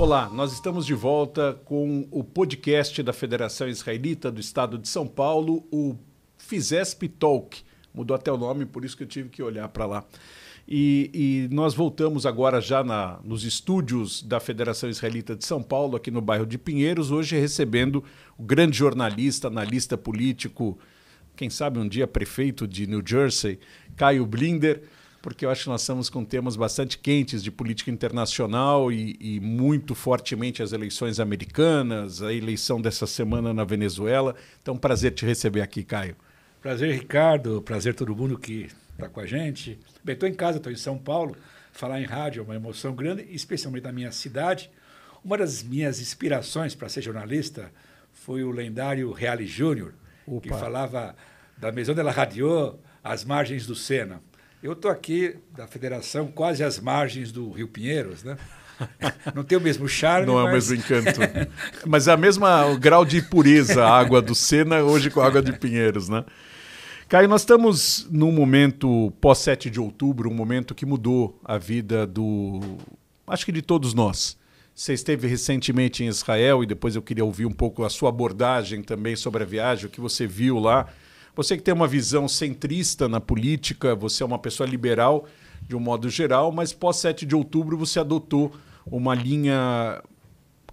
Olá, nós estamos de volta com o podcast da Federação Israelita do Estado de São Paulo, o Fizesp Talk. Mudou até o nome, por isso que eu tive que olhar para lá. E, e, nós voltamos agora já na, nos estúdios da Federação Israelita de São Paulo, aqui no bairro de Pinheiros, hoje recebendo o grande jornalista, analista político, quem sabe um dia prefeito de New Jersey, Caio Blinder porque eu acho que nós estamos com temas bastante quentes de política internacional e, e, muito fortemente as eleições americanas, a eleição dessa semana na Venezuela. Então, prazer te receber aqui, Caio. Prazer, Ricardo. Prazer todo mundo que está com a gente. Bem, estou em casa, estou em São Paulo. Falar em rádio é uma emoção grande, especialmente da minha cidade. Uma das minhas inspirações para ser jornalista foi o lendário Reale Júnior, que falava da Maison de la Radio, às margens do Sena. Eu estou aqui da federação, quase às margens do Rio Pinheiros, né? Não tem o mesmo charme. Não é o mesmo encanto. mas é a mesma o grau de pureza a água do Sena hoje com a água de Pinheiros, né? Caio, nós estamos num momento pós 7 de outubro, um momento que mudou a vida do. acho que de todos nós. Você esteve recentemente em Israel e depois eu queria ouvir um pouco a sua abordagem também sobre a viagem, o que você viu lá. Você que tem uma visão centrista na política, você é uma pessoa liberal de um modo geral, mas pós 7 de outubro você adotou uma linha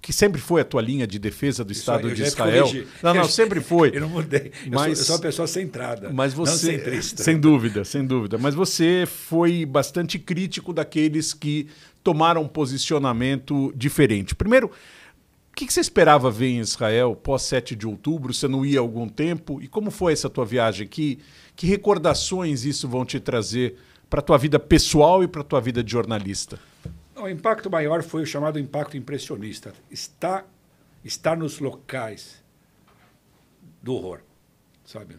que sempre foi a tua linha de defesa do Estado de Israel. Não, não, sempre foi. eu não mudei. Mas, eu, sou, eu sou uma pessoa centrada. Mas você, não centrista. Sem dúvida, sem dúvida. Mas você foi bastante crítico daqueles que tomaram um posicionamento diferente. Primeiro, que, que você esperava ver em Israel pós 7 de outubro? Você não ia há algum tempo? E como foi essa tua viagem? aqui? que recordações isso vão te trazer para a tua vida pessoal e para a tua vida de jornalista? O impacto maior foi o chamado impacto impressionista. Está, está nos locais do horror, sabe?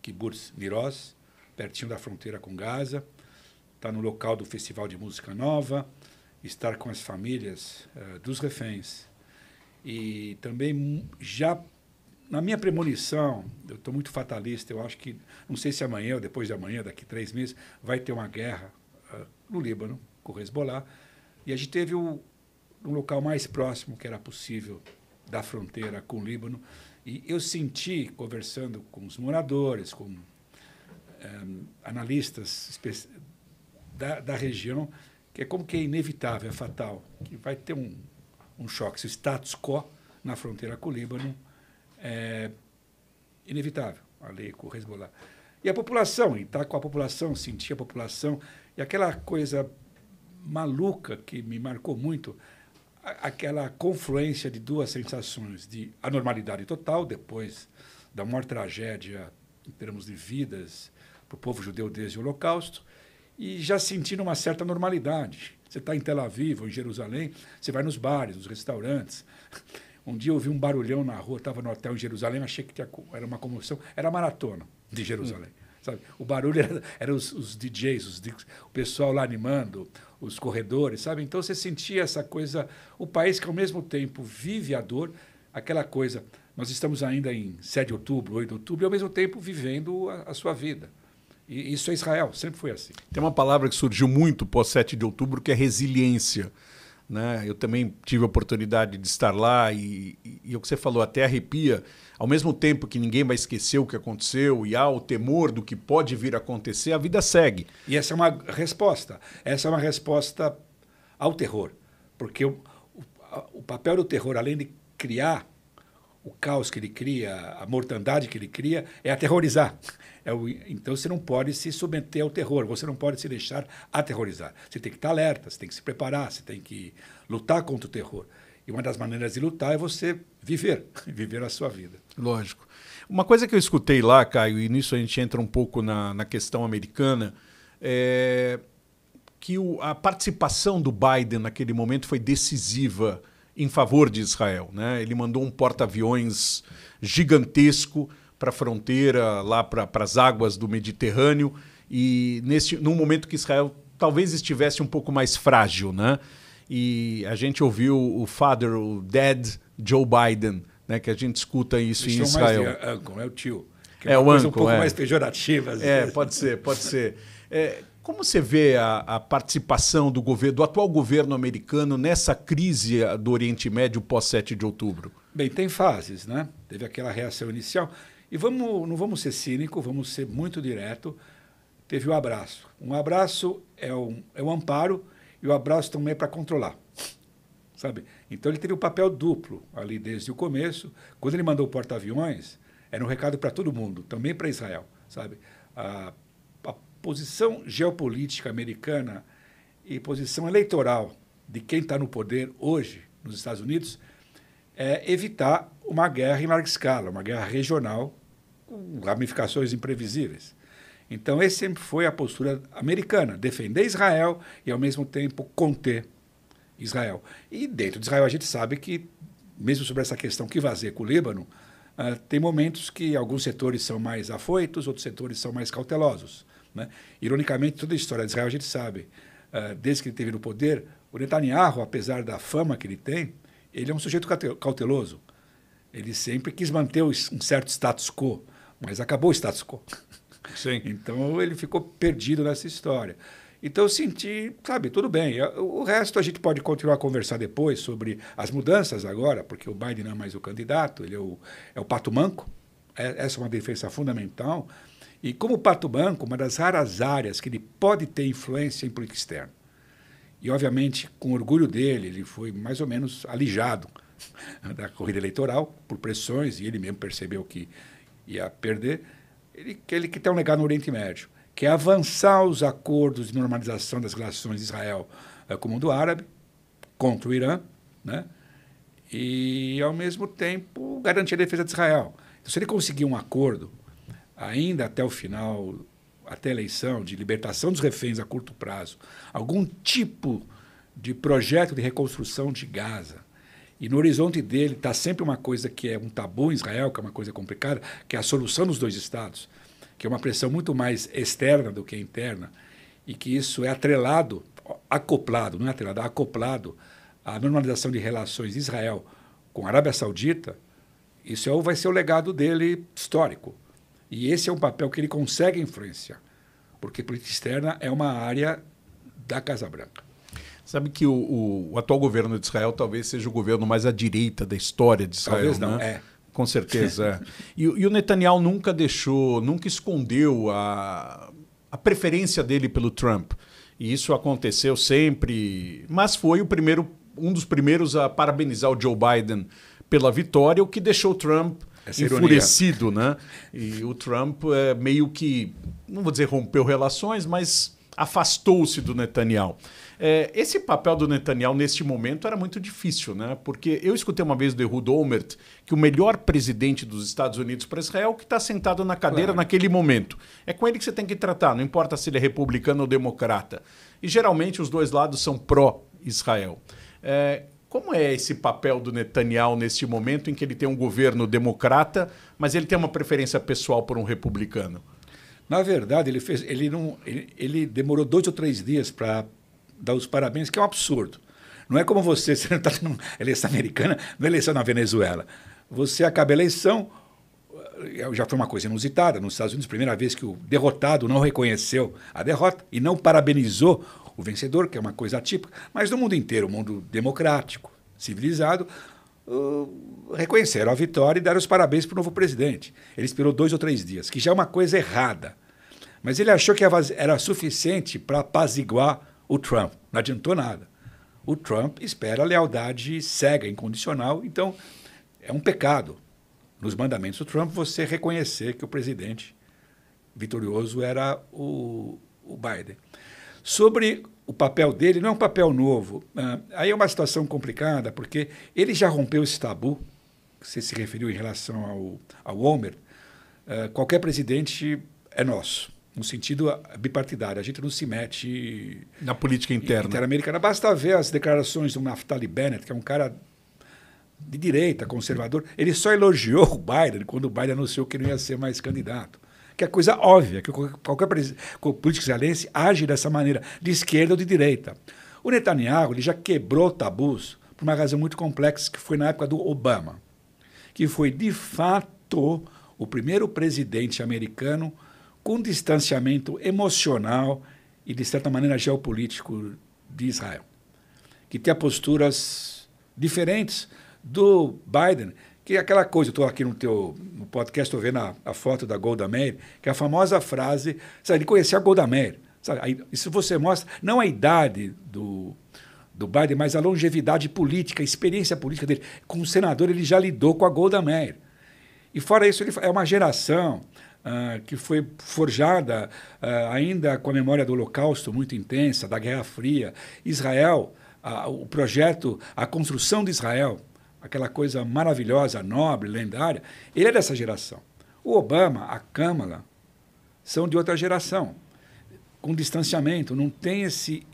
Kibbutz Niroz, pertinho da fronteira com Gaza, está no local do Festival de Música Nova, estar com as famílias uh, dos reféns, e também já na minha premonição, eu estou muito fatalista, eu acho que, não sei se amanhã ou depois de amanhã, daqui três meses, vai ter uma guerra uh, no Líbano, com o Hezbollah. E a gente teve o, um local mais próximo que era possível da fronteira com o Líbano. E eu senti, conversando com os moradores, com um, eh, analistas da, da região, que é como que é inevitável, é fatal, que vai ter um, um choque, esse status quo na fronteira com o Líbano é inevitável, lei com o Hezbollah. E a população, e estar tá com a população, sentir a população, e aquela coisa maluca que me marcou muito, aquela confluência de duas sensações, de anormalidade total, depois da maior tragédia em termos de vidas para o povo judeu desde o Holocausto, e já sentindo uma certa normalidade, você está em Tel Aviv ou em Jerusalém, você vai nos bares, nos restaurantes. Um dia eu ouvi um barulhão na rua, estava no hotel em Jerusalém, achei que tinha, era uma comoção. Era maratona de Jerusalém. Hum. Sabe? O barulho era, era os, os, DJs, os, o pessoal lá animando, os corredores, sabe? Então você sentia essa coisa, o país que ao mesmo tempo vive a dor, aquela coisa. Nós estamos ainda em 7 de outubro, 8 de outubro, e ao mesmo tempo vivendo a, a sua vida. E isso é Israel, sempre foi assim. Tem uma palavra que surgiu muito pós 7 de outubro, que é resiliência. Né? Eu também tive a oportunidade de estar lá e, e, e, o que você falou até arrepia. Ao mesmo tempo que ninguém vai esquecer o que aconteceu e há o temor do que pode vir a acontecer, a vida segue. E essa é uma resposta. Essa é uma resposta ao terror, porque o, o, o papel do terror, além de criar o caos que ele cria, a mortandade que ele cria, é aterrorizar. É o, então você não pode se submeter ao terror, você não pode se deixar aterrorizar. Você tem que estar alerta, você tem que se preparar, você tem que lutar contra o terror. E uma das maneiras de lutar é você viver, viver a sua vida. Lógico. Uma coisa que eu escutei lá, Caio, e nisso a gente entra um pouco na, na questão americana, é que o, a participação do Biden naquele momento foi decisiva em favor de Israel. Né? Ele mandou um porta-aviões gigantesco para a fronteira, lá para as águas do Mediterrâneo, e nesse, num momento que Israel talvez estivesse um pouco mais frágil. Né? E a gente ouviu o father, o dad Joe Biden, né? que a gente escuta isso Eles em Israel. Mais de ah, é o tio. É, é o uncle, um pouco é. mais pejorativo. É, pode ser, pode ser. É, como você vê a, a participação do governo, do atual governo americano nessa crise ah, do Oriente Médio pós 7 de outubro? Bem, tem fases, né? Teve aquela reação inicial. E vamos, não vamos ser cínico, vamos ser muito direto. Teve o um abraço. Um abraço é um, é um amparo e o abraço também é para controlar. Sabe? Então ele teve o um papel duplo ali desde o começo. Quando ele mandou o porta-aviões, era um recado para todo mundo, também para Israel, sabe? Ah, posição geopolítica americana e posição eleitoral de quem está no poder hoje nos Estados Unidos é evitar uma guerra em larga escala, uma guerra regional com ramificações imprevisíveis. Então, essa sempre foi a postura americana: defender Israel e, ao mesmo tempo, conter Israel. E dentro de Israel, a gente sabe que, mesmo sobre essa questão que vazia com o Líbano, uh, tem momentos que alguns setores são mais afoitos, outros setores são mais cautelosos. Né? Ironicamente, toda a história de Israel a gente sabe. Uh, desde que ele teve no poder, o Netanyahu, apesar da fama que ele tem, ele é um sujeito cauteloso. Ele sempre quis manter um certo status quo, mas acabou o status quo. Sim. então ele ficou perdido nessa história. Então eu senti, sabe, tudo bem. É, o resto a gente pode continuar a conversar depois sobre as mudanças agora, porque o Biden não é mais o candidato, ele é o, é o pato manco. É, essa é uma defesa fundamental. E como o Pato Banco, uma das raras áreas que ele pode ter influência em política externa. E, obviamente, com orgulho dele, ele foi mais ou menos alijado da corrida eleitoral por pressões, e ele mesmo percebeu que ia perder. Ele, ele que tem um legado no Oriente Médio, que é avançar os acordos de normalização das relações de Israel eh, com o mundo árabe, contra o Irã, né? e, ao mesmo tempo, garantir a defesa de Israel. Então, se ele conseguir um acordo ainda até o final, até a eleição, de libertação dos reféns a curto prazo, algum tipo de projeto de reconstrução de Gaza. E no horizonte dele está sempre uma coisa que é um tabu em Israel, que é uma coisa complicada, que é a solução dos dois Estados, que é uma pressão muito mais externa do que interna, e que isso é atrelado, acoplado, não é atrelado, é acoplado à normalização de relações de Israel com a Arábia Saudita, isso é, vai ser o legado dele histórico. E esse é um papel que ele consegue influenciar, porque política externa é uma área da Casa Branca. Sabe que o, o, o atual governo de Israel talvez seja o governo mais à direita da história de Israel. Talvez não, né? é. Com certeza. É. e, e, o Netanyahu nunca deixou, nunca escondeu a, a preferência dele pelo Trump. E isso aconteceu sempre, mas foi o primeiro, um dos primeiros a parabenizar o Joe Biden pela vitória, o que deixou o Trump essa é enfurecido, ironia. né? E o Trump é, meio que, não vou dizer rompeu relações, mas afastou-se do Netanyahu. É, esse papel do Netanyahu neste momento era muito difícil, né? Porque eu escutei uma vez do Ehud Olmert que o melhor presidente dos Estados Unidos para Israel que está sentado na cadeira claro. naquele momento. É com ele que você tem que tratar, não importa se ele é republicano ou democrata. E geralmente os dois lados são pró-Israel. É, como é esse papel do Netanyahu neste momento em que ele tem um governo democrata, mas ele tem uma preferência pessoal por um republicano? Na verdade, ele fez, ele não, ele, ele demorou dois ou três dias para dar os parabéns, que é um absurdo. Não é como você, você não está numa eleição americana, numa é eleição na Venezuela. Você acaba a eleição, eh, já foi uma coisa inusitada nos Estados Unidos, primeira vez que o derrotado não reconheceu a derrota e não parabenizou o vencedor, que é uma coisa típica, mas no mundo inteiro, o mundo democrático, civilizado, reconheceram a vitória e deram os parabéns para o novo presidente. Ele esperou dois ou três dias, que já é uma coisa errada. Mas ele achou que era suficiente para apaziguar o Trump. Não adiantou nada. O Trump espera lealdade cega, incondicional. Então, é um pecado. Nos mandamentos do Trump, você reconhecer que o presidente vitorioso era o, o Biden sobre o papel dele, não é um papel novo. Ah, aí é uma situação complicada, porque ele já rompeu esse tabu, que você se referiu em relação ao, ao Homer. Ah, qualquer presidente é nosso, no sentido bipartidário. A gente não se mete... Na política interna. Interamericana. Basta ver as declarações do Naftali Bennett, que é um cara de direita, conservador. Ele só elogiou o Biden quando o Biden anunciou que não ia ser mais candidato que é coisa óbvia, que qualquer político israelense age dessa maneira, de esquerda ou de direita. O Netanyahu ele já quebrou tabus por uma razão muito complexa, que foi na época do Obama, que foi, de fato, o primeiro presidente americano com distanciamento emocional e, de certa maneira, geopolítico de Israel, que tinha posturas diferentes do Biden, que é aquela coisa, estou aqui no teu no podcast, estou vendo a, a, foto da Golda Meir, que é a famosa frase, sabe, ele conhecia a Golda Meir. Sabe? Aí, isso você mostra, não a idade do, do Biden, mas a longevidade política, a experiência política dele. Como senador, ele já lidou com a Golda Meir. E fora isso, ele é uma geração ah, que foi forjada ah, ainda com a memória do Holocausto muito intensa, da Guerra Fria. Israel, o projeto, a construção de Israel, aquela coisa maravilhosa, nobre, lendária, ele é dessa geração. O Obama, a Câmara, são de outra geração, com distanciamento, não tem esse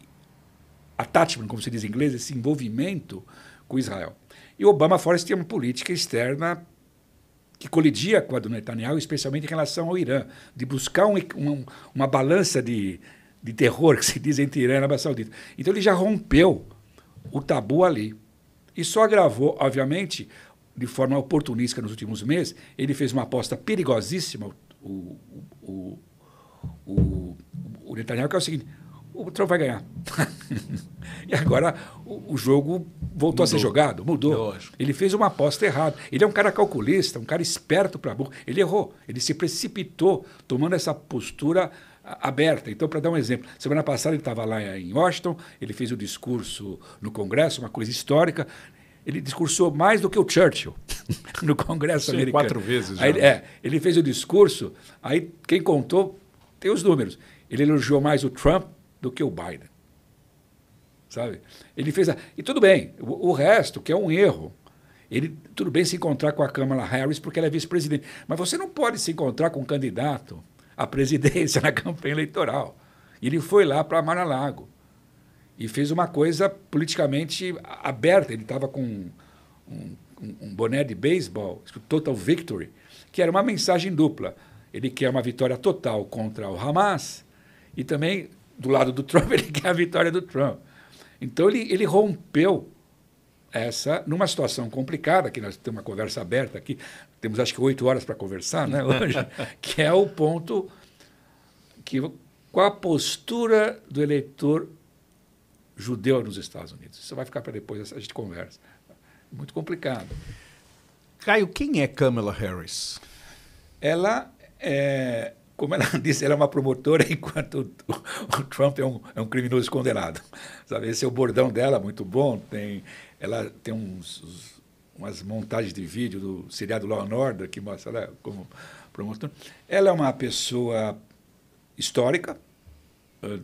attachment, como se diz em inglês, esse envolvimento com Israel. E Obama, fora isso, tinha uma política externa que colidia com a do Netanyahu, especialmente em relação ao Irã, de buscar um, uma balança de, de terror que se diz entre Irã e Arábia Saudita. Então ele já rompeu o tabu ali. Isso agravou, obviamente, de forma oportunista nos últimos meses. Ele fez uma aposta perigosíssima, o, o, o, o Netanyahu, que é o seguinte: o Trump vai ganhar. e agora o, o jogo voltou mudou. a ser jogado, mudou. Lógico. Ele fez uma aposta errada. Ele é um cara calculista, um cara esperto para burro. Ele errou, ele se precipitou tomando essa postura aberta. Então, para dar um exemplo, semana passada ele estava lá em Washington, ele fez o um discurso no Congresso, uma coisa histórica. Ele discursou mais do que o Churchill no Congresso Sim, americano. Quatro vezes. Já. Aí, é, ele fez o discurso, aí quem contou tem os números. Ele elogiou mais o Trump do que o Biden. Sabe? Ele fez. A... E tudo bem, o, o resto, que é um erro, ele tudo bem se encontrar com a Kamala Harris porque ela é vice-presidente, mas você não pode se encontrar com um candidato a presidência na campanha eleitoral. Ele foi lá para Maralago e fez uma coisa politicamente aberta. Ele estava com um, um, um, boné de beisebol, Total Victory, que era uma mensagem dupla. Ele quer uma vitória total contra o Hamas e também, do lado do Trump, ele quer a vitória do Trump. Então, ele, ele rompeu essa, numa situação complicada, que nós temos uma conversa aberta aqui, temos acho que oito horas para conversar né, hoje, que é o ponto que, qual a postura do eleitor judeu nos Estados Unidos. Isso vai ficar para depois, a gente conversa. Muito complicado. Caio, quem é Kamala Harris? Ela é, como ela disse, ela é uma promotora enquanto o, Trump é um, é um criminoso condenado. Sabe, esse é o bordão dela, muito bom. Tem ela tem uns, umas montagens de vídeo do seriado Law and Order, que mostra ela como promotor. Ela é uma pessoa histórica.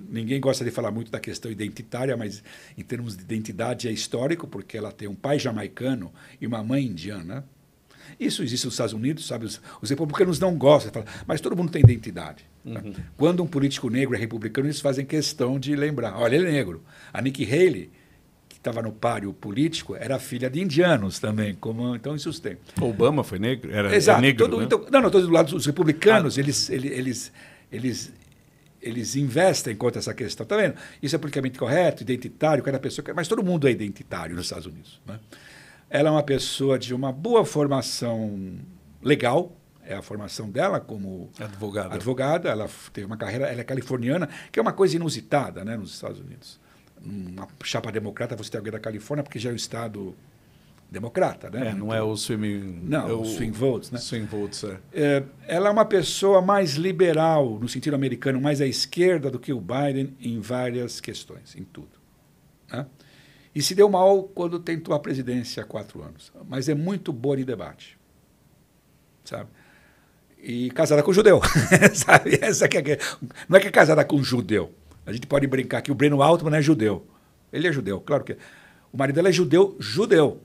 Ninguém gosta de falar muito da questão identitária, mas em termos de identidade é histórico, porque ela tem um pai jamaicano e uma mãe indiana. Isso existe nos Estados Unidos, sabe? Os, os republicanos não gostam, falam, mas todo mundo tem identidade. Né? Uhum. Quando um político negro é republicano, eles fazem questão de lembrar: olha, ele é negro. A Nikki Haley estava no páreo político era filha de indianos também, como então isso tem. Obama foi negro, era Exato, negro, todo, né? então, não, não, todos os lados os republicanos, ah. eles, eles, eles eles investem contra essa questão, tá vendo? Isso é politicamente correto, identitário, cada pessoa, mas todo mundo é identitário nos Estados Unidos, né? Ela é uma pessoa de uma boa formação legal, é a formação dela como advogada. Advogada, ela teve uma carreira, ela é californiana, que é uma coisa inusitada, né, nos Estados Unidos uma chapa democrata, você tem alguém da Califórnia, porque já é um estado democrata, né? É, não é então, é o swing... Não, é o swing votes, né? Swing votes, é. é. Ela é uma pessoa mais liberal, no sentido americano, mais à esquerda do que o Biden em várias questões, em tudo. Né? E se deu mal quando tentou a presidência há quatro anos. Mas é muito boa de debate, sabe? E casada com judeu, sabe? Essa que é, não é que é casada com judeu, a gente pode brincar que o Breno Altman é judeu. Ele é judeu, claro que é. O marido dela é judeu, judeu,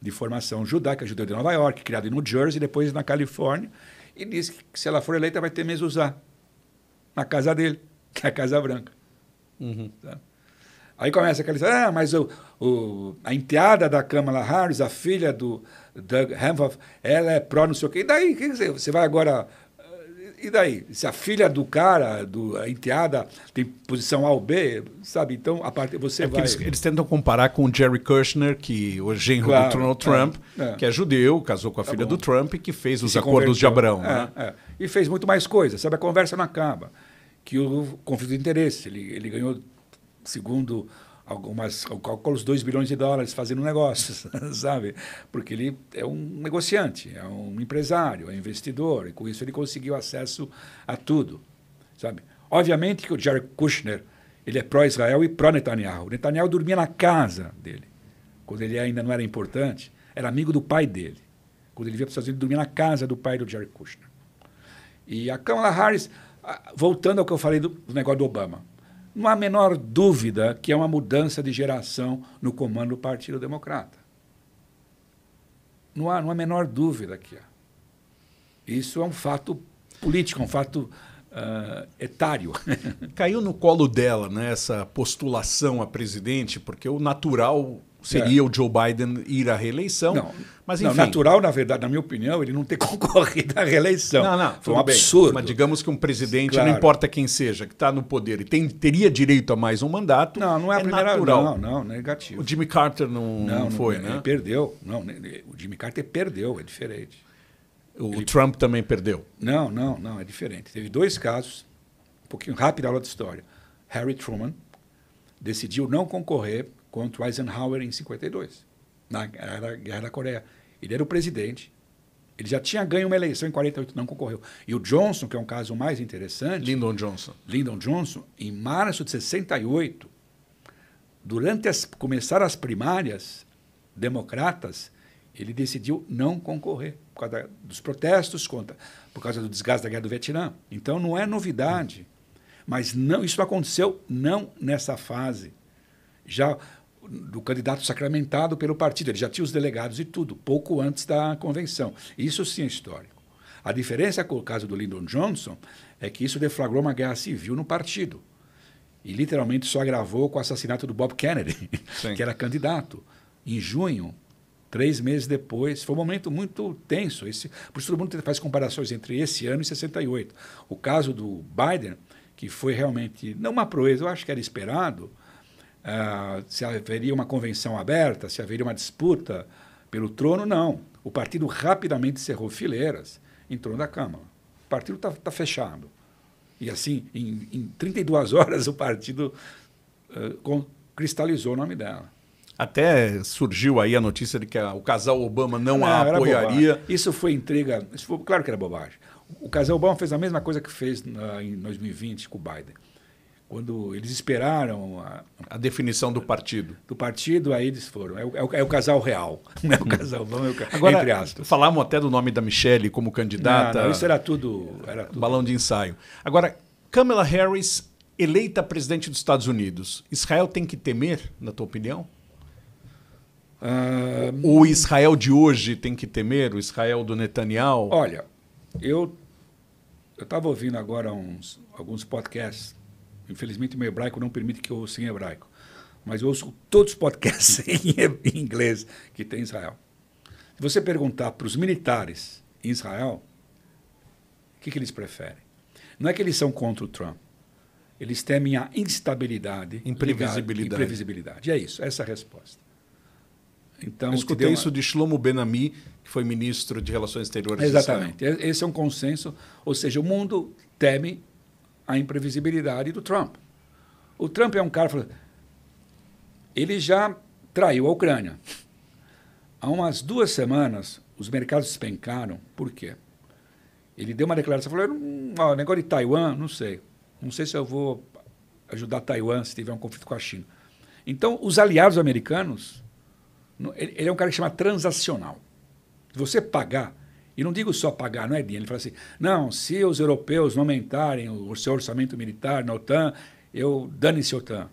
de formação judaica, judeu de Nova York, criado em New Jersey, depois na Califórnia, e diz que se ela for eleita vai ter usar na casa dele, que é a Casa Branca. Uhum. Tá? Aí começa aquela história, ah, mas o, o, a enteada da Kamala Harris, a filha do Doug Hanford, ela é pró não sei o quê. E daí, quer dizer, você vai agora e daí? Se a filha do cara, do, a enteada, tem posição A ou B, sabe? Então, a parte você é vai... Eles, eles, tentam comparar com o Jerry Kushner, que hoje é genro claro, do Donald Trump, é, é. que é judeu, casou com a tá filha bom. do Trump e que fez os Se acordos converteu. de Abrão. É, né? É. E fez muito mais coisas, sabe? A conversa não acaba. Que o conflito de interesse, ele, ele ganhou, segundo algumas, eu os 2 bilhões de dólares fazendo negócios, sabe? Porque ele é um negociante, é um empresário, é investidor, e com isso ele conseguiu acesso a tudo, sabe? Obviamente que o Jared Kushner, ele é pró-Israel e pró-Netanyahu. Netanyahu dormia na casa dele, quando ele ainda não era importante, era amigo do pai dele. Quando ele via para os Estados dormia na casa do pai do Jared Kushner. E a Kamala Harris, ah, voltando ao que eu falei do negócio do Obama, não há a menor dúvida que é uma mudança de geração no comando do Partido Democrata. Não há, não há a menor dúvida que há. Isso é um fato político, um fato uh, etário. Caiu no colo dela né, essa postulação a presidente, porque o natural seria é. o Joe Biden ir à reeleição. Não. Mas, enfim. Não, natural, na verdade, na minha opinião, ele não ter concorrido à reeleição. Não, não. Foi um absurdo. Bem. Mas digamos que um presidente, claro. não importa quem seja, que está no poder e tem, teria direito a mais um mandato. Não, não é, é a primeira. Natural. Não, não, negativo. O Jimmy Carter não, não, não foi, não, né? Ele perdeu. Não, o Jimmy Carter perdeu, é diferente. O ele... Trump também perdeu? Não, não, não, é diferente. Teve dois casos, um pouquinho rápida aula de história. Harry Truman decidiu não concorrer contra Eisenhower em 52, na Guerra da Coreia. Ele era o presidente. Ele já tinha ganho uma eleição em 48, não concorreu. E o Johnson, que é um caso mais interessante. Lyndon Johnson. Lyndon Johnson, em março de 68, durante as começar as primárias democratas, ele decidiu não concorrer por causa da, dos protestos contra, por causa do desgaste da guerra do Vietnã. Então não é novidade, mas não isso aconteceu não nessa fase. Já do candidato sacramentado pelo partido. Ele já tinha os delegados e tudo, pouco antes da convenção. Isso sim é histórico. A diferença com o caso do Lyndon Johnson é que isso deflagrou uma guerra civil no partido. E literalmente só agravou com o assassinato do Bob Kennedy, sim. que era candidato. Em junho, três meses depois. Foi um momento muito tenso. Esse, por isso, todo mundo faz comparações entre esse ano e 68. O caso do Biden, que foi realmente, não uma proeza, eu acho que era esperado, uh, se haveria uma convenção aberta, se haveria uma disputa pelo trono, não. O partido rapidamente cerrou fileiras em torno da Câmara. O partido está tá fechado. E assim, em, em 32 horas, o partido uh, cristalizou o nome dela. Até surgiu aí a notícia de que a, o casal Obama não, não a apoiaria. Isso foi intriga. Isso foi, claro que era bobagem. O casal Obama fez a mesma coisa que fez na, ah, em 2020 com o Biden quando eles esperaram a, a, definição do partido. Do partido, aí eles foram. É o, é o, é o casal real, não é o hum. casal vão, é o, Agora, entre aspas. Falavam até do nome da Michelle como candidata. Não, não, isso era tudo, era tudo. Balão de ensaio. Agora, Kamala Harris eleita presidente dos Estados Unidos. Israel tem que temer, na tua opinião? Ah, o Israel de hoje tem que temer? O Israel do Netanyahu? Olha, eu estava ouvindo agora uns, alguns podcasts Infelizmente, meu hebraico não permite que eu ouça em hebraico. Mas eu ouço todos os podcasts em inglês que tem em Israel. Se você perguntar para os militares em Israel, o que, que eles preferem? Não é que eles são contra o Trump. Eles temem a instabilidade. Imprevisibilidade. Ligada, imprevisibilidade. É isso, essa é a resposta. Então, Eu escutei uma... isso de Shlomo Benami, que foi ministro de Relações Exteriores Exatamente. Esse é um consenso. Ou seja, o mundo teme a imprevisibilidade do Trump. O Trump é um cara. Ele já traiu a Ucrânia. Há umas duas semanas, os mercados despencaram. Por quê? Ele deu uma declaração, falou: ó, negócio de Taiwan, não sei. Não sei se eu vou ajudar Taiwan se tiver um conflito com a China. Então, os aliados americanos. Ele é um cara que chama transacional. Você pagar e não digo só pagar, não é dinheiro. Ele fala assim: não, se os europeus não aumentarem o seu orçamento militar na OTAN, eu dane-se a OTAN.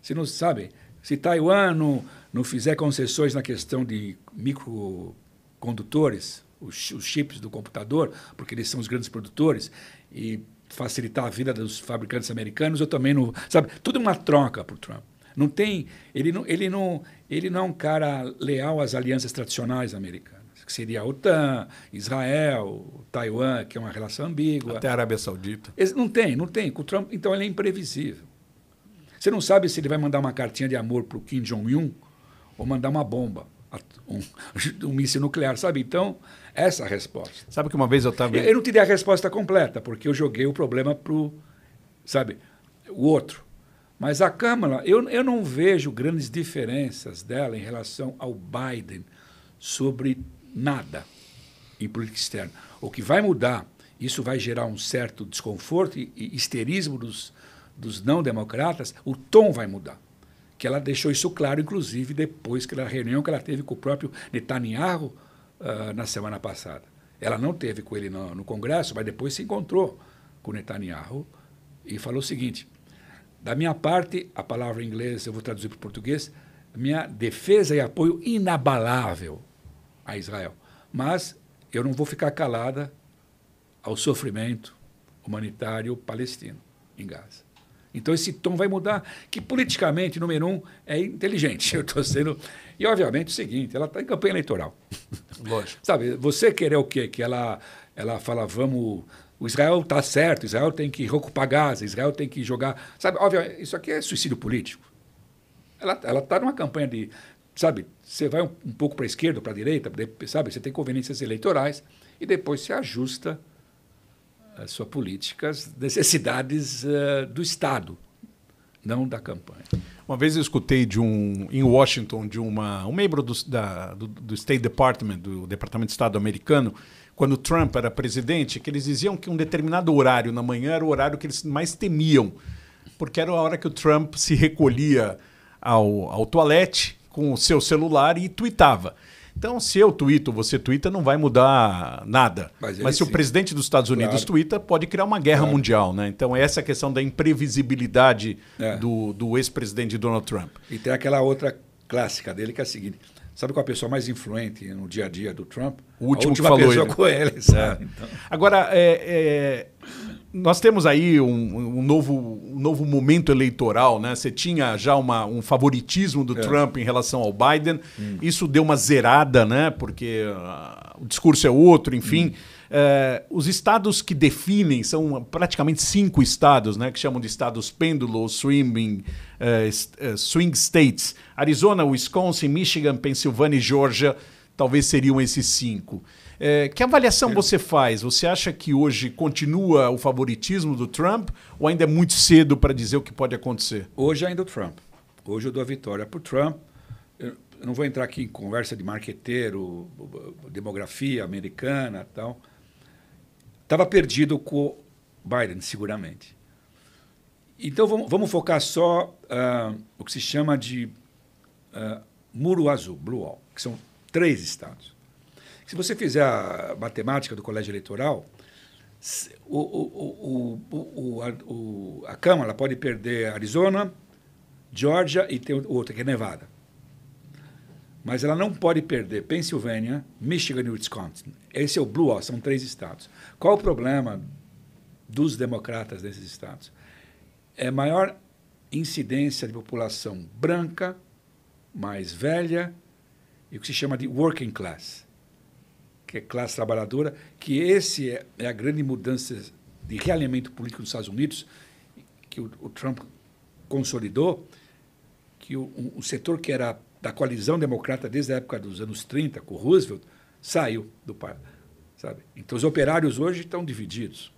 Se não sabe, se Taiwan não, não fizer concessões na questão de microcondutores, os, os chips do computador, porque eles são os grandes produtores, e facilitar a vida dos fabricantes americanos, eu também não. Sabe, tudo uma troca para o Trump. Não tem, ele não, ele não, ele não é um cara leal às alianças tradicionais americanas que seria a OTAN, Israel, Taiwan, que é uma relação ambígua. Até a Arábia Saudita. Não tem, não tem. O Trump, então, ele é imprevisível. Você não sabe se ele vai mandar uma cartinha de amor para o Kim Jong-un ou mandar uma bomba, um, um míssil nuclear, sabe? Então, essa é a resposta. Sabe que uma vez eu estava... Eu, eu não te dei a resposta completa, porque eu joguei o problema para o, sabe, o outro. Mas a Câmara, eu, eu não vejo grandes diferenças dela em relação ao Biden sobre nada em política externa. O que vai mudar, isso vai gerar um certo desconforto e, e histerismo dos, dos não-democratas, o tom vai mudar. Que ela deixou isso claro, inclusive, depois que da reunião que ela teve com o próprio Netanyahu uh, na semana passada. Ela não teve com ele no, no Congresso, mas depois se encontrou com o Netanyahu e falou o seguinte: da minha parte, a palavra em inglês eu vou traduzir para o português, minha defesa e apoio inabalável a Israel. Mas eu não vou ficar calada ao sofrimento humanitário palestino em Gaza. Então esse tom vai mudar, que politicamente, número um, é inteligente. Eu estou sendo. E obviamente é o seguinte, ela está em campanha eleitoral. Lógico. Sabe, você querer o quê? Que ela, ela fala, vamos. O Israel está certo, Israel tem que ocupar Gaza, Israel tem que jogar. Sabe, óbvio, isso aqui é suicídio político. Ela está numa campanha de, sabe, você vai um, um pouco para a esquerda, para a direita, sabe, você tem conveniências eleitorais e depois se ajusta a sua política às necessidades uh, do Estado, não da campanha. Uma vez eu escutei de um em Washington de uma um membro do, da, do, do State Department, do Departamento de Estado americano, quando Trump era presidente, que eles diziam que um determinado horário na manhã era o horário que eles mais temiam, porque era a hora que o Trump se recolhia ao, ao toalete com o seu celular e tweetava. Então, se eu tuito, você tuita, não vai mudar nada. Mas, Mas se sim. o presidente dos Estados Unidos claro. tuita, pode criar uma guerra claro. mundial. Né? Então, essa é a questão da imprevisibilidade é. do, do ex-presidente Donald Trump. E tem aquela outra clássica dele que é a seguinte: Sabe qual é a pessoa mais influente no dia a dia do Trump? O último a última que falou pessoa ele. com ele, é, sabe? É. Então. Agora, é, é, nós temos aí um, um, novo, um novo momento eleitoral, né? Você tinha já uma, um favoritismo do é. Trump em relação ao Biden. Hum. Isso deu uma zerada, né? Porque uh, o discurso é outro, enfim. Hum. Eh, os estados que definem são praticamente cinco estados, né, que chamam de estados pêndulo swimming, uh, swing states. Arizona, Wisconsin, Michigan, Pensilvânia e Georgia talvez seriam esses cinco. É, que avaliação você faz? Você acha que hoje continua o favoritismo do Trump ou ainda é muito cedo para dizer o que pode acontecer? Hoje ainda é o Trump. Hoje eu dou a vitória para o Trump. Eu não vou entrar aqui em conversa de marqueteiro, demografia americana tal estava perdido com Biden, seguramente. Então vamos, vamos focar só uh, o que se chama de uh, Muro Azul, Blue Wall, que são três estados. Se você fizer a matemática do colégio eleitoral, o, o, o, a, a, Câmara pode perder Arizona, Georgia e tem outro que é Nevada. Mas ela não pode perder Pensilvânia, Michigan e Wisconsin. Esse é o Blue, Wall, são três estados. Qual o problema dos democratas desses estados? É maior incidência de população branca, mais velha, e o que se chama de working class, que é classe trabalhadora, que esse é, é a grande mudança de realimento político dos Estados Unidos, que o, o Trump consolidou, que o, o, setor que era da coalizão democrata desde a época dos anos 30, com Roosevelt, saiu do pai Sabe? Então, os operários hoje estão divididos.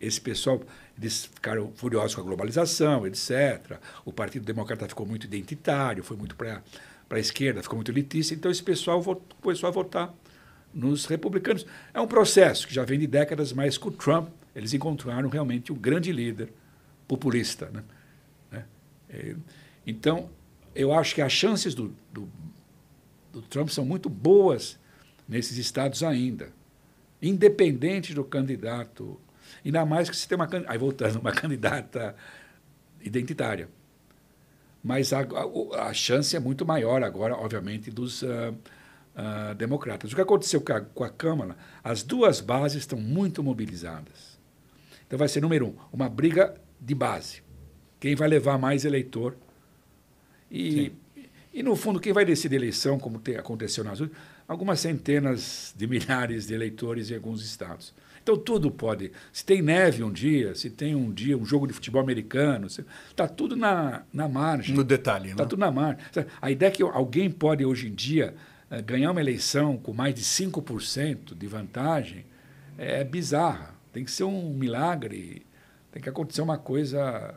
Esse pessoal, eles ficaram furiosos com a globalização, etc. O Partido Democrata ficou muito identitário, foi muito para a esquerda, ficou muito elitista. Então, esse pessoal votou, começou a votar nos republicanos. É um processo que já vem de décadas, mas com o Trump eles encontraram realmente um grande líder populista. Né? É, então, eu acho que as chances do, do, do Trump são muito boas nesses estados ainda, independente do candidato. Ainda mais que se tem uma candidata. Aí voltando, uma candidata identitária. Mas a, a, a, chance é muito maior agora, obviamente, dos uh, uh, democratas. O que aconteceu com a, com a, Câmara? As duas bases estão muito mobilizadas. Então vai ser, número um, uma briga de base. Quem vai levar mais eleitor e, e, no fundo, quem vai decidir a eleição, como te, aconteceu nas últimas, algumas centenas de milhares de eleitores em alguns estados. Então, tudo pode. Se tem neve um dia, se tem um dia um jogo de futebol americano, está tudo na, na margem. No detalhe, Está né? tudo na margem. A ideia é que alguém pode, hoje em dia, eh, ganhar uma eleição com mais de 5% de vantagem é bizarra. Tem que ser um milagre, tem que acontecer uma coisa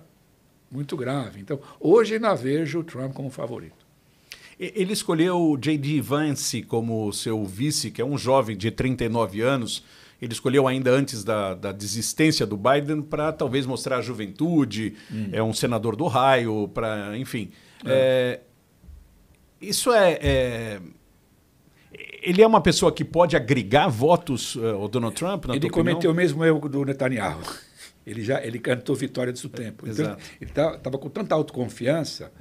muito grave. Então, hoje ainda vejo o Trump como favorito. Ele escolheu J.D. Vance como seu vice, que é um jovem de 39 anos. Ele escolheu ainda antes da, da desistência do Biden para talvez mostrar a juventude. Hum. É um senador do raio, para enfim. É. É, isso é, é, Ele é uma pessoa que pode agregar votos, eh, o Donald Trump, na Ele cometeu o mesmo erro do Netanyahu. Ele já ele cantou Vitória do Tempo. Então, ele estava tá, com tanta autoconfiança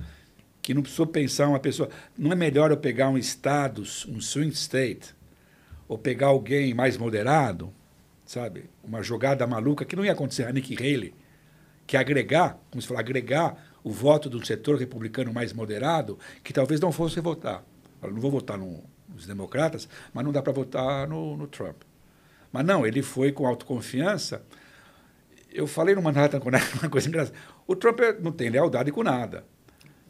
que não precisou pensar uma pessoa. Não é melhor eu pegar um status, um swing state, ou pegar alguém mais moderado, sabe? Uma jogada maluca que não ia acontecer a Nick Haley, que agregar, como se fala, agregar o voto de um setor republicano mais moderado, que talvez não fosse votar. Eu não vou votar no, nos democratas, mas não dá para votar no, no Trump. Mas não, ele foi com autoconfiança eu falei no Manhattan Connect uma coisa engraçada. O Trump é, não tem lealdade com nada.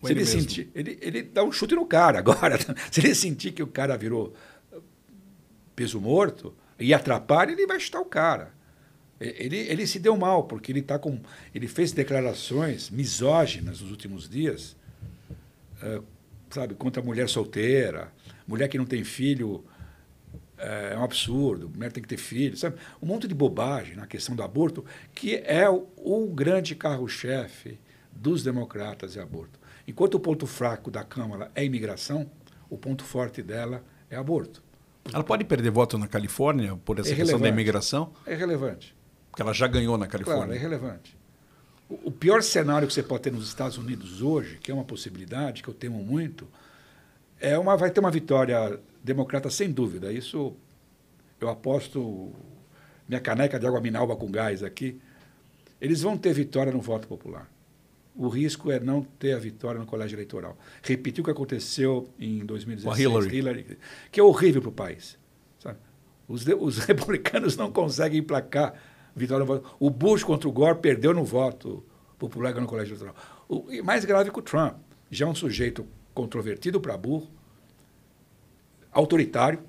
Com se ele, ele sentir, ele, ele dá um chute no cara agora. se ele sentir que o cara virou eh, peso morto e atrapalha, ele vai chutar o cara. Ele, ele se deu mal, porque ele tá com. Ele fez declarações misóginas nos últimos dias, uh, sabe, contra a mulher solteira, mulher que não tem filho é, é um absurdo, mulher tem que ter filho, sabe? Um monte de bobagem na questão do aborto, que é o, o grande carro-chefe dos democratas e é aborto. Enquanto o ponto fraco da Câmara é imigração, o ponto forte dela é aborto. Ela pode perder voto na Califórnia por essa é questão da imigração? É relevante. Porque ela já ganhou na Califórnia. Claro, é relevante. O, o pior cenário que você pode ter nos Estados Unidos hoje, que é uma possibilidade que eu temo muito, é uma vai ter uma vitória democrata sem dúvida. Isso eu aposto minha caneca de água minalba com gás aqui. Eles vão ter vitória no voto popular. O risco é não ter a vitória no colégio eleitoral. Repetir o que aconteceu em 2016. Hillary. Hillary. Que é horrível para o país. Sabe? Os, os republicanos não conseguem emplacar vitória no voto. O Bush contra o Gore perdeu no voto popular no colégio eleitoral. O, e mais grave que o Trump. Já é um sujeito controvertido para burro, autoritário,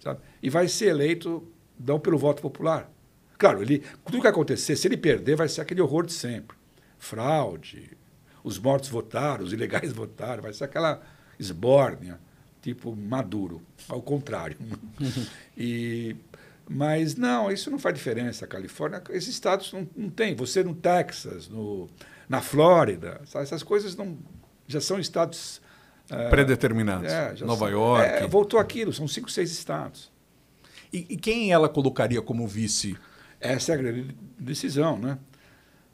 sabe? e vai ser eleito não pelo voto popular. Claro, ele, tudo que acontecer, se ele perder, vai ser aquele horror de sempre. Fraude, os mortos votaram, os ilegais votaram, vai ser aquela esbórnia, tipo Maduro, ao contrário. e, mas não, isso não faz diferença. A Califórnia, esses estados não, não tem. Você no Texas, no, na Flórida, sabe? essas coisas não, já são estados é, Predeterminados. É, Nova York. É, voltou aquilo, são cinco, seis estados. E, e, quem ela colocaria como vice? Essa é a grande decisão, né?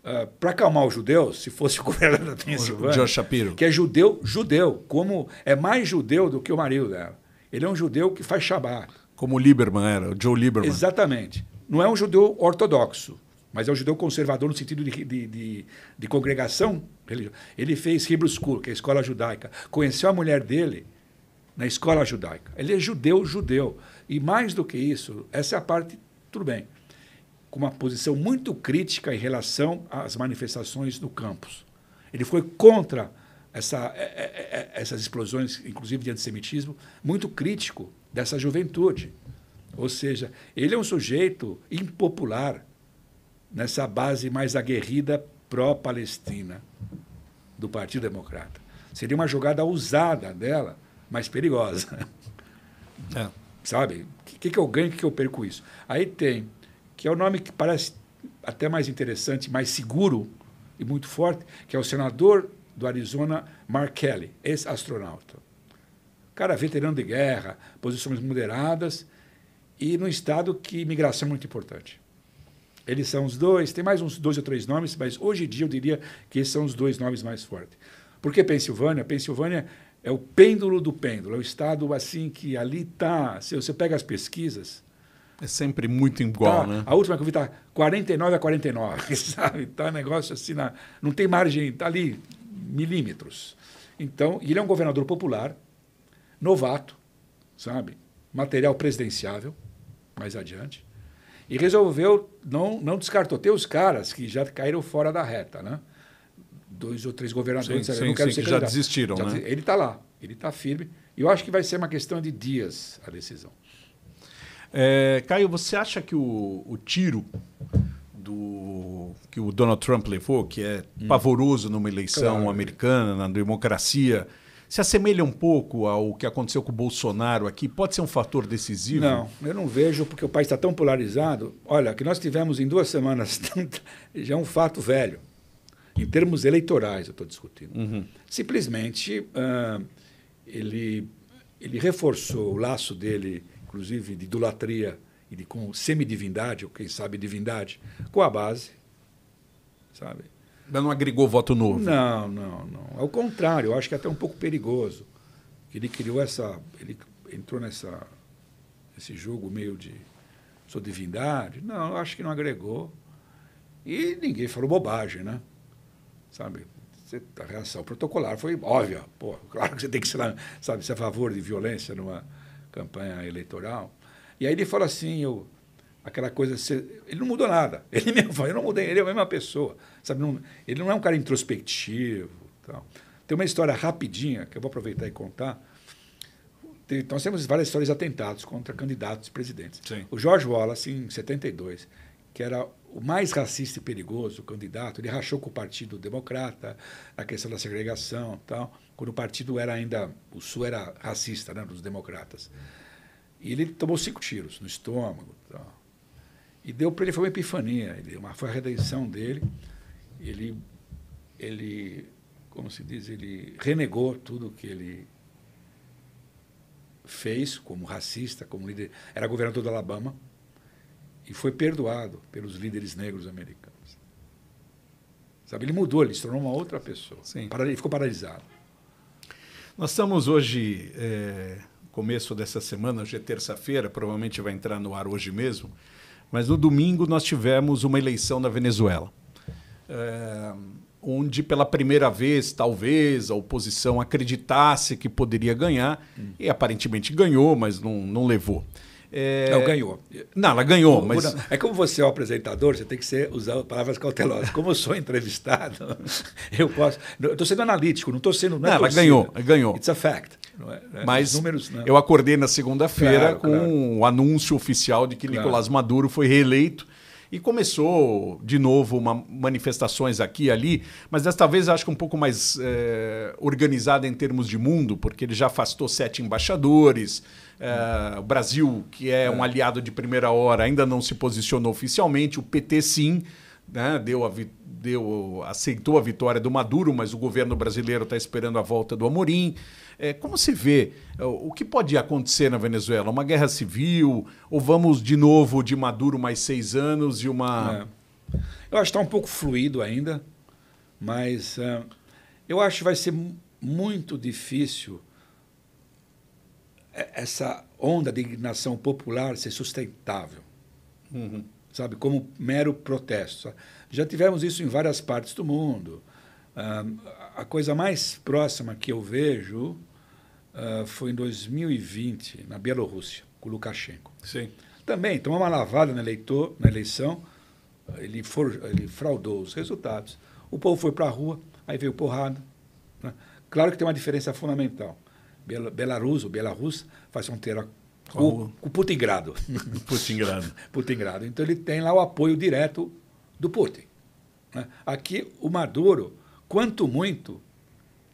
Uh, ah, para acalmar os judeus, se fosse o governador da Pensilvânia, Shapiro. que é judeu, judeu, como é mais judeu do que o marido dela. Ele é um judeu que faz shabat. Como o Lieberman era, o Joe Lieberman. Exatamente. Não é um judeu ortodoxo, mas é o judeu conservador no sentido de, de, de, de congregação religiosa. Ele fez Hebrew School, que é a escola judaica. Conheceu a mulher dele na escola judaica. Ele é judeu, judeu. E mais do que isso, essa é a parte, tudo bem, com uma posição muito crítica em relação às manifestações no campus. Ele foi contra essa, é, é, é, essas explosões, inclusive de antissemitismo, muito crítico dessa juventude. Ou seja, ele é um sujeito impopular nessa base mais aguerrida pró-Palestina do Partido Democrata. Seria uma jogada ousada dela, mas perigosa. É. Sabe? O que, que eu ganho, o que, que eu perco com isso? Aí tem, que é o nome que parece até mais interessante, mais seguro e muito forte, que é o senador do Arizona, Mark Kelly, ex-astronauta. Cara, veterano de guerra, posições moderadas e num estado que imigração é muito importante. Eles são os dois, tem mais uns dois ou três nomes, mas hoje em dia eu diria que esses são os dois nomes mais fortes. Por que Pensilvânia? Pensilvânia é o pêndulo do pêndulo, é o estado assim que ali está. Se você pega as pesquisas. É sempre muito igual, tá, né? A última que eu vi está 49 a 49, sabe? Está um negócio assim, na, não tem margem, está ali milímetros. Então, ele é um governador popular, novato, sabe? Material presidenciável, mais adiante. E resolveu, não, não descartou. Tem os caras que já caíram fora da reta, né? Dois ou três governadores sim, sim, não quero sim, que já desistiram, já, né? Ele está lá, ele está firme. E eu acho que vai ser uma questão de dias a decisão. É, Caio, você acha que o, o, tiro do que o Donald Trump levou, que é hum. pavoroso numa eleição claro. americana, na democracia, se assemelha um pouco ao que aconteceu com o Bolsonaro aqui? Pode ser um fator decisivo? Não, eu não vejo, porque o país está tão polarizado. Olha, que nós tivemos em duas semanas já é um fato velho. Em termos eleitorais, eu estou discutindo. Uhum. Simplesmente, uh, ele, ele reforçou o laço dele, inclusive de idolatria e de com semidivindade, ou quem sabe divindade, com a base, sabe? Mas não agregou voto novo? Não, não, não. Ao é contrário, eu acho que é até um pouco perigoso. Ele criou essa. Ele entrou nessa, nesse jogo meio de. Sou divindade? Não, eu acho que não agregou. E ninguém falou bobagem, né? Sabe? Tá, a reação protocolar foi óbvia. Pô, claro que você tem que ser, sabe, ser a favor de violência numa campanha eleitoral. E aí ele fala assim: eu aquela coisa. Ele não mudou nada. Ele mesmo foi eu não mudei, ele é a mesma pessoa. Sabe? Não, ele não é um cara introspectivo. Tal. Tem uma história rapidinha que eu vou aproveitar e contar. Tem, nós temos várias histórias de atentados contra candidatos e presidentes. Sim. O George Wallace, em 72, que era o mais racista e perigoso candidato, ele rachou com o Partido Democrata na questão da segregação tal, quando o partido era ainda, o Sul era racista, né, dos democratas. E ele tomou cinco tiros no estômago e deu para ele, foi uma epifania, ele, uma, foi a redenção dele. Ele, ele, como se diz, ele renegou tudo que ele fez como racista, como líder. Era governador do Alabama e foi perdoado pelos líderes negros americanos. Sabe, ele mudou, ele se tornou uma outra pessoa. Sim. Ele ficou paralisado. Nós estamos hoje, é, começo dessa semana, hoje é terça-feira, provavelmente vai entrar no ar hoje mesmo. Mas no domingo nós tivemos uma eleição na Venezuela, é, onde pela primeira vez, talvez, a oposição acreditasse que poderia ganhar, hum. e aparentemente ganhou, mas não, não levou. É... Não, ganhou. Não, ela ganhou, mas. É como você é o apresentador, você tem que ser, usar palavras cautelosas. Como eu sou entrevistado, eu posso. Eu estou sendo analítico, não estou sendo. Não, é não é ela torcida. ganhou, ganhou. It's a fact. Não é, é Mas números, né? eu acordei na segunda-feira claro, com claro. o anúncio oficial de que claro. Nicolás Maduro foi reeleito. E começou de novo uma, manifestações aqui e ali, mas desta vez acho que um pouco mais é, organizada em termos de mundo, porque ele já afastou sete embaixadores. É, o Brasil, que é, é um aliado de primeira hora, ainda não se posicionou oficialmente. O PT sim, né, deu a deu, aceitou a vitória do Maduro, mas o governo brasileiro está esperando a volta do Amorim. É, como se vê é, o que pode acontecer na Venezuela? Uma guerra civil? Ou vamos de novo de Maduro mais seis anos e uma. É. Eu acho que está um pouco fluido ainda, mas uh, eu acho que vai ser muito difícil é, essa onda de indignação popular ser sustentável. Uhum. Sabe, como mero protesto. Já tivemos isso em várias partes do mundo. Uh, a coisa mais próxima que eu vejo ah, foi em 2020, na Bielorrússia, com o Lukashenko. Sim. Também tomou então, é uma lavada na, eleitor, na eleição, ele, for, ele fraudou os resultados. O povo foi para a rua, aí veio porrada. Né? Claro que tem uma diferença fundamental. Belarus, ou Belarus, faz fronteira com, com Putingrado. Putingrado. Putingrado. Então ele tem lá o apoio direto do Putin. Né? Aqui, o Maduro, quanto muito,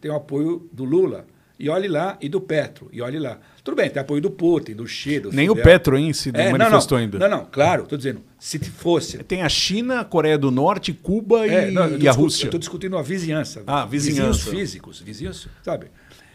tem o apoio do Lula, e olhe lá, e do Petro, e olhe lá. Tudo bem, tem apoio do Putin, do Xi, do Nem Fidel. o Petro hein, se é, manifestou não, não, ainda. Não, não, claro, estou dizendo, se fosse. Tem a China, a Coreia do Norte, Cuba é, e, não, e a Rússia. Estou discutindo a vizinhança. Ah, vizinhança. Vizinhos físicos, vizinhos, sabe?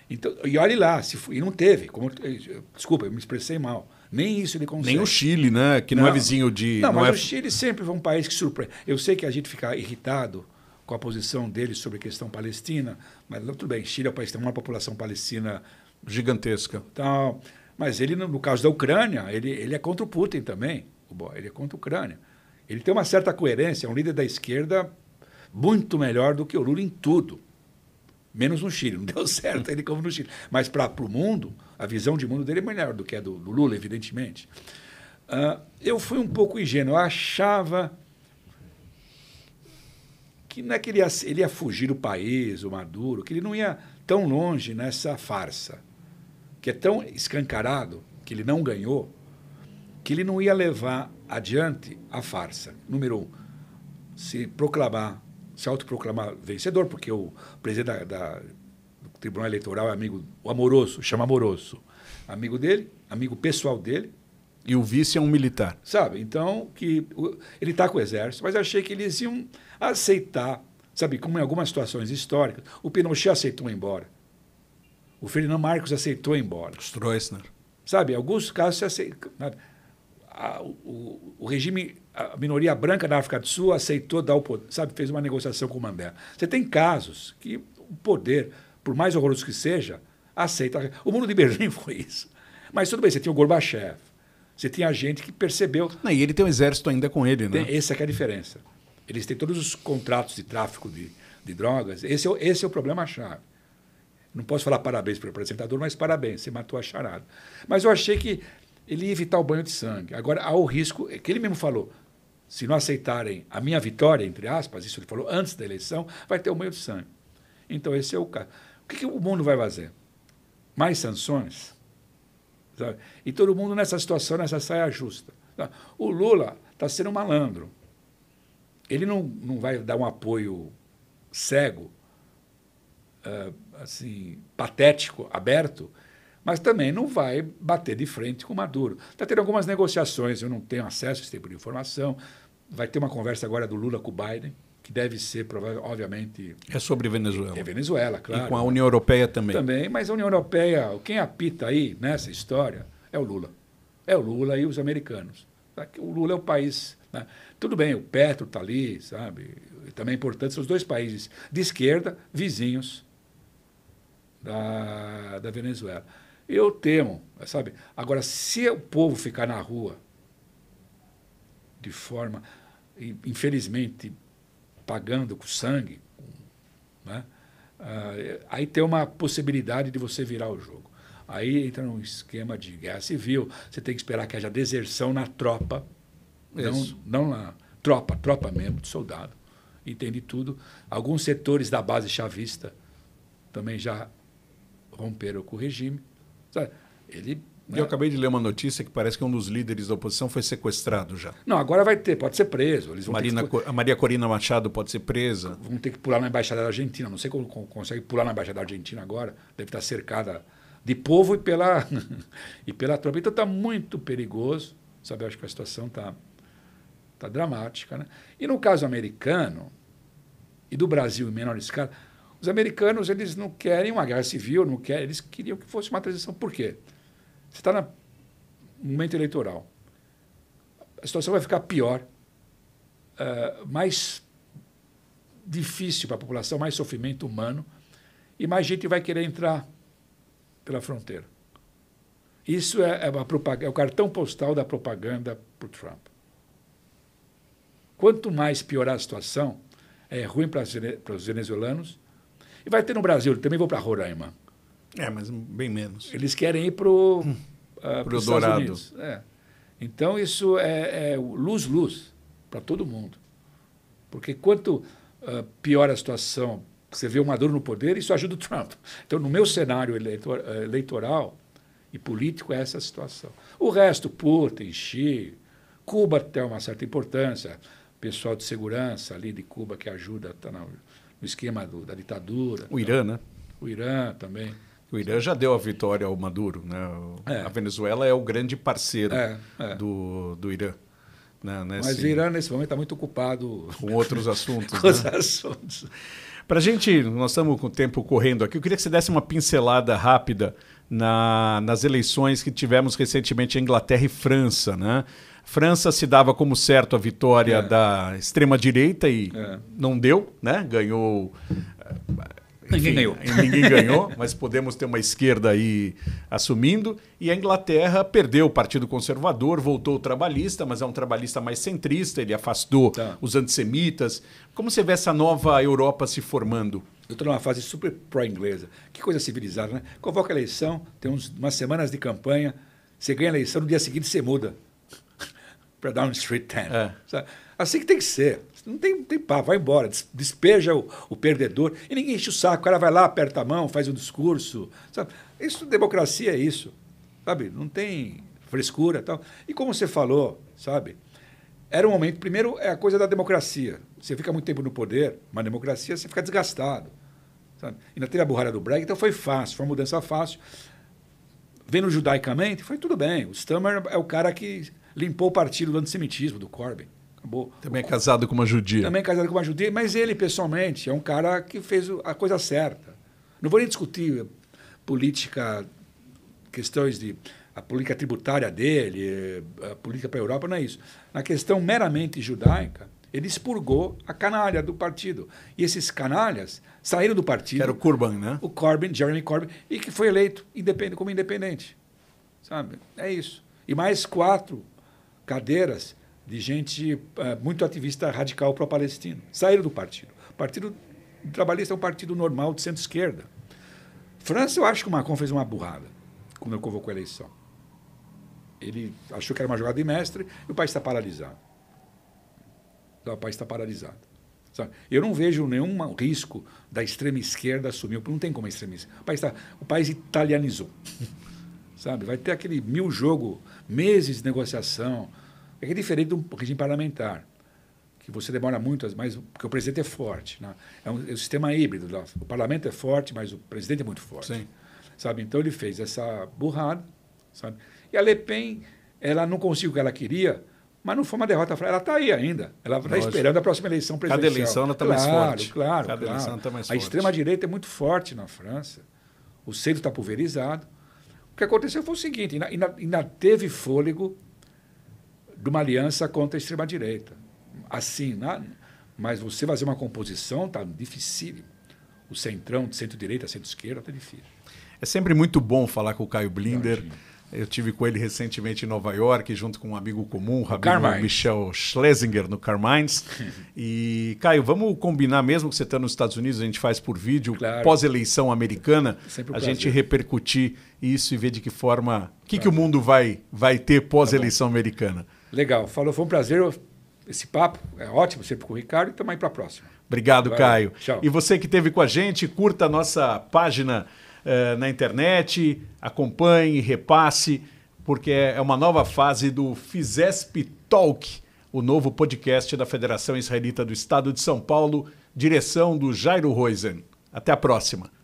Então, e olhe lá, se, e não teve. Como, eh, desculpa, eu me expressei mal. Nem isso ele consegue. Nem o Chile, né? Que não, é não é vizinho de. Não, mas é... o Chile sempre foi um país que surpreende. Eu sei que a gente fica irritado com a posição dele sobre a questão palestina, mas tudo bem, Chile é o país que tem uma população palestina gigantesca. Tal, então, mas ele, no caso da Ucrânia, ele, ele é contra o Putin também. Ele é contra a Ucrânia. Ele tem uma certa coerência, é um líder da esquerda muito melhor do que o Lula em tudo. Menos no Chile, não deu certo ele como no Chile. Mas para o mundo, a visão de mundo dele é melhor do que a do, do Lula, evidentemente. Uh, eu fui um pouco ingênuo, eu achava que não é que ele ia, ele ia fugir do país, o Maduro, que ele não ia tão longe nessa farsa, que é tão escancarado que ele não ganhou, que ele não ia levar adiante a farsa. Número um, se proclamar, se autoproclamar vencedor, porque o presidente da, da, do Tribunal Eleitoral é amigo, o amoroso, chama amoroso, amigo dele, amigo pessoal dele, e o vice é um militar. Sabe? Então, que ele está com o exército, mas achei que eles iam aceitar, sabe? Como em algumas situações históricas, o Pinochet aceitou ir embora. O Fernando Marcos aceitou ir embora. Stroessner. Sabe? Em alguns casos se aceitou. O, o, regime, a minoria branca da África do Sul aceitou dar o poder, sabe? Fez uma negociação com o Mandela. Você tem casos que o poder, por mais horroroso que seja, aceita. O mundo de Berlim foi isso. Mas tudo bem, você tinha o Gorbachev você tinha gente que percebeu. Não, e ele tem um exército ainda com ele, né? Tem, essa é a diferença. Eles têm todos os contratos de tráfico de, de drogas. Esse é, esse é o problema-chave. Não posso falar parabéns para o apresentador, mas parabéns, você matou a charada. Mas eu achei que ele ia evitar o banho de sangue. Agora, há o risco, é que ele mesmo falou, se não aceitarem a minha vitória, entre aspas, isso ele falou antes da eleição, vai ter o banho de sangue. Então, esse é o caso. O que, que o mundo vai fazer? Mais sanções? Sabe? E todo mundo nessa situação, nessa saia justa. Sabe? Tá? O Lula está sendo um malandro. Ele não, não vai dar um apoio cego, uh, assim, patético, aberto, mas também não vai bater de frente com o Maduro. Está tendo algumas negociações, eu não tenho acesso a esse tipo de informação. Vai ter uma conversa agora do Lula com o Biden que deve ser, obviamente. É sobre Venezuela. É Venezuela, claro. E com a né? União Europeia também. Também, mas a União Europeia, quem apita aí nessa história é o Lula. É o Lula e os americanos. Tá, o Lula é o país. Né? Tudo bem, o Petro está ali, sabe? Também é importante são os dois países de esquerda, vizinhos da, da Venezuela. Eu temo, sabe? Agora, se o povo ficar na rua de forma, infelizmente, pagando com sangue. Né? Ah, aí tem uma possibilidade de você virar o jogo. Aí entra um esquema de guerra civil, você tem que esperar que haja deserção na tropa, não, não na tropa, tropa mesmo, de soldado, entende tudo. Alguns setores da base chavista também já romperam com o regime. Ele e eu acabei de ler uma notícia que parece que um dos líderes da oposição foi sequestrado já. Não, agora vai ter, pode ser preso. Eles Marina, que... A Maria Corina Machado pode ser presa. Vão ter que pular na Embaixada da Argentina. Não sei como consegue pular na Embaixada da Argentina agora. Deve estar cercada de povo e pela, e pela tropa. Então está muito perigoso. Sabe, acho que a situação está tá dramática. Né? E no caso americano, e do Brasil em menor escala, os americanos eles não querem uma guerra civil, não querem, eles queriam que fosse uma transição. Por quê? Você está no momento eleitoral. A situação vai ficar pior, uh, mais difícil para a população, mais sofrimento humano, e mais gente vai querer entrar pela fronteira. Isso é, é, é o cartão postal da propaganda para o Trump. Quanto mais piorar a situação, é ruim para os venezuelanos. E vai ter no Brasil, também vou para Roraima. É, mas bem menos. Eles querem ir para o pro hum. ah, Dourado. É. Então, isso é, é luz-luz é para todo mundo. Porque quanto uh, pior a situação, você vê o Maduro no poder, isso ajuda o Trump. Então, no meu cenário eleitor, ah, eleitoral e político, é essa a situação. O resto, Putin, Xi, Cuba tem uma certa importância, pessoal de segurança ali de Cuba que ajuda, está no, esquema do, da ditadura. O então. Irã, né? O Irã também. O Irã já deu a vitória ao Maduro. Né? É. A Venezuela é o grande parceiro é, é. Do, do Irã. Né? Nesse... Mas o Irã, nesse momento, está muito ocupado com outros assuntos. com né? os assuntos. Para a gente, nós estamos com o tempo correndo aqui, eu queria que você desse uma pincelada rápida na, nas eleições que tivemos recentemente em Inglaterra e França. Né? França se dava como certo a vitória é. da extrema-direita e é. não deu, né? ganhou eh, Ninguém ganhou. Ninguém ganhou, mas podemos ter uma esquerda aí assumindo. E a Inglaterra perdeu o Partido Conservador, voltou o trabalhista, mas é um trabalhista mais centrista, ele afastou tá. os antissemitas. Como você vê essa nova Europa se formando? Eu estou numa fase super pró-inglesa. Que coisa civilizada, né? Convoca a eleição, tem uns, umas semanas de campanha, você ganha a eleição, no dia seguinte você muda para Down Street 10. É. Assim que tem que ser. Não tem, tem pá, vai embora, despeja o, o, perdedor. E ninguém enche o saco. O cara vai lá, aperta a mão, faz um discurso. Sabe? Isso, democracia é isso. Sabe? Não tem frescura tal. E como você falou, sabe? Era um momento. Primeiro, é a coisa da democracia. Você fica muito tempo no poder, mas democracia você fica desgastado. Sabe? Ainda teve a burrada do Brexit, então foi fácil, foi uma mudança fácil. Vendo judaicamente, foi tudo bem. O Stammer é o cara que limpou o partido do antissemitismo, do Corbyn. Acabou. Também é casado com uma judia. Também é casado com uma judia, mas ele, pessoalmente, é um cara que fez a coisa certa. Não vou nem discutir política, questões de. a política tributária dele, a política para a Europa, não é isso. Na questão meramente judaica, ele expurgou a canalha do partido. E esses canalhas saíram do partido. Era o Corbyn, né? O Corbyn, Jeremy Corbyn, e que foi eleito independente, como independente. Sabe? É isso. E mais quatro cadeiras de gente uh, muito ativista radical pró-palestino. Saíram do partido. O Partido Trabalhista é um partido normal de centro-esquerda. França, eu acho que o Macron fez uma burrada quando ele convocou a eleição. Ele achou que era uma jogada de mestre e o país está paralisado. Então, o país está paralisado. Sabe? Eu não vejo nenhum risco da extrema esquerda assumir. porque Não tem como a extrema esquerda. O país, está o país italianizou. Sabe? Vai ter aquele mil jogo, meses de negociação, é que é diferente de um regime parlamentar, que você demora muito, mas porque o presidente é forte. Né? É, um, é, um, sistema híbrido. Lá. Né? O parlamento é forte, mas o presidente é muito forte. Sim. Sabe? Então ele fez essa burrada. Sabe? E a Le Pen, ela não conseguiu o que ela queria, mas não foi uma derrota. Ela está aí ainda. Ela está esperando a próxima eleição presidencial. Cada eleição não está claro, mais forte. Claro, Cada claro. Eleição tá mais forte. a extrema-direita é muito forte na França. O centro está pulverizado. O que aconteceu foi o seguinte: ainda, ainda teve fôlego de uma aliança contra a extrema-direita. Assim, na, né? mas você fazer uma composição está dificílimo. O centrão, de centro-direita, centro-esquerda, está difícil. É sempre muito bom falar com o Caio Blinder. Eu tive com ele recentemente em Nova York, junto com um amigo comum, o Rabino Michel Schlesinger, no Carmines. e, Caio, vamos combinar, mesmo que você está nos Estados Unidos, a gente faz por vídeo, claro. pós-eleição americana, um a prazer. gente repercutir isso e ver de que forma, o que, tá que o mundo vai, vai ter pós-eleição tá americana. Legal. Falou, foi um prazer esse papo. É ótimo sempre com o Ricardo e também para a próxima. Obrigado, Caio. Tchau. E você que esteve com a gente, curta a nossa página uh, na internet, acompanhe, repasse, porque é, é uma nova fase do Fizesp Talk, o novo podcast da Federação Israelita do Estado de São Paulo, direção do Jairo Roizen Até a próxima.